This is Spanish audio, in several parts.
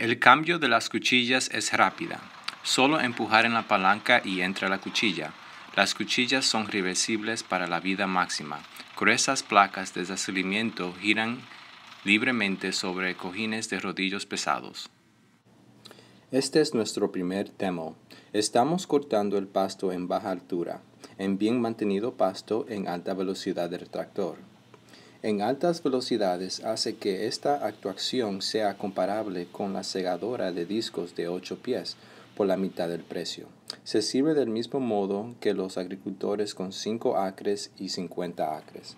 El cambio de las cuchillas es rápida. Solo empujar en la palanca y entra la cuchilla. Las cuchillas son reversibles para la vida máxima. Gruesas placas de deslizamiento giran libremente sobre cojines de rodillos pesados. Este es nuestro primer demo. Estamos cortando el pasto en baja altura, en bien mantenido pasto en alta velocidad de tractor en altas velocidades hace que esta actuación sea comparable con la segadora de discos de 8 pies por la mitad del precio. Se sirve del mismo modo que los agricultores con 5 acres y 50 acres.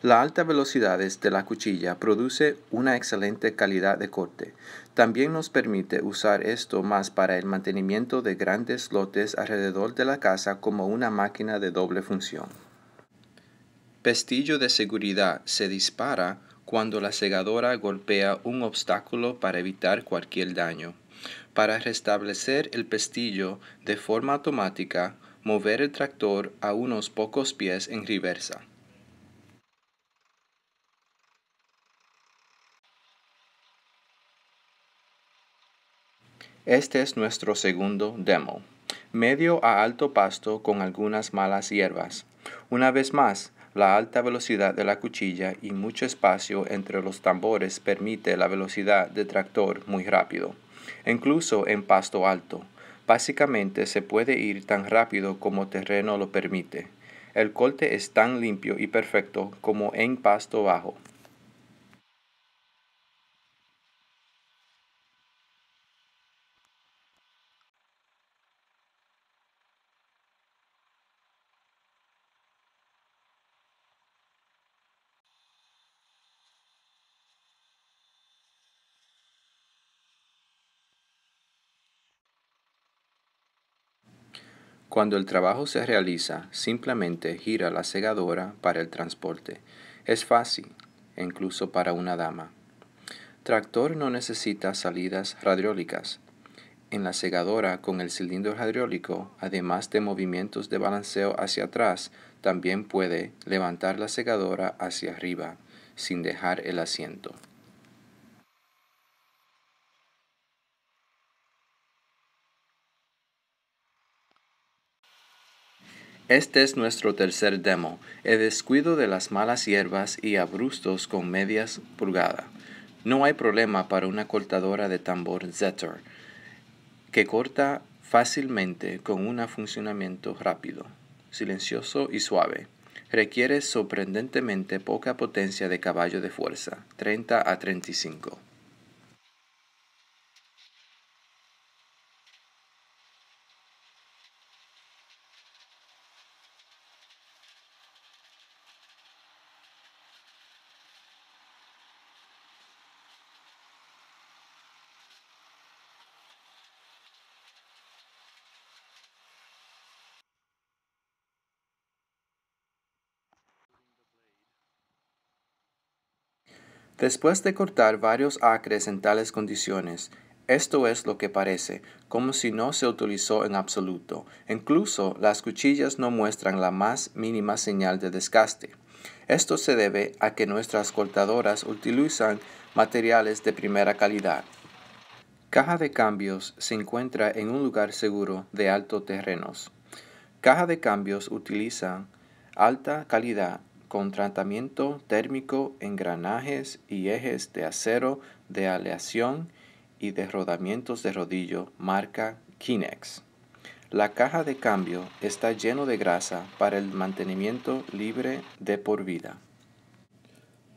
La alta velocidad de la cuchilla produce una excelente calidad de corte. También nos permite usar esto más para el mantenimiento de grandes lotes alrededor de la casa como una máquina de doble función pestillo de seguridad se dispara cuando la segadora golpea un obstáculo para evitar cualquier daño. Para restablecer el pestillo de forma automática, mover el tractor a unos pocos pies en reversa. Este es nuestro segundo demo. Medio a alto pasto con algunas malas hierbas. Una vez más, la alta velocidad de la cuchilla y mucho espacio entre los tambores permite la velocidad de tractor muy rápido, incluso en pasto alto. Básicamente se puede ir tan rápido como terreno lo permite. El corte es tan limpio y perfecto como en pasto bajo. Cuando el trabajo se realiza, simplemente gira la segadora para el transporte. Es fácil, incluso para una dama. Tractor no necesita salidas radiólicas. En la segadora con el cilindro radiólico, además de movimientos de balanceo hacia atrás, también puede levantar la segadora hacia arriba, sin dejar el asiento. Este es nuestro tercer demo, el descuido de las malas hierbas y abrustos con medias pulgadas. No hay problema para una cortadora de tambor Zetter, que corta fácilmente con un funcionamiento rápido, silencioso y suave. Requiere sorprendentemente poca potencia de caballo de fuerza, 30 a 35. Después de cortar varios acres en tales condiciones, esto es lo que parece, como si no se utilizó en absoluto. Incluso las cuchillas no muestran la más mínima señal de desgaste. Esto se debe a que nuestras cortadoras utilizan materiales de primera calidad. Caja de cambios se encuentra en un lugar seguro de altos terrenos. Caja de cambios utiliza alta calidad con tratamiento térmico, engranajes y ejes de acero de aleación y de rodamientos de rodillo marca Kinex. La caja de cambio está lleno de grasa para el mantenimiento libre de por vida.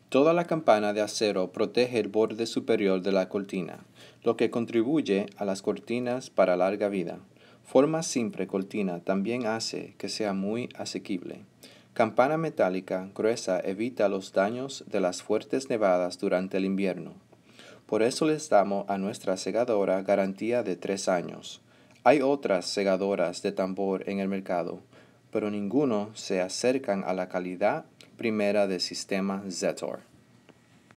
Toda la campana de acero protege el borde superior de la cortina, lo que contribuye a las cortinas para larga vida. Forma simple cortina también hace que sea muy asequible. Campana metálica gruesa evita los daños de las fuertes nevadas durante el invierno. Por eso les damos a nuestra segadora garantía de tres años. Hay otras segadoras de tambor en el mercado, pero ninguno se acercan a la calidad primera del sistema Zetor.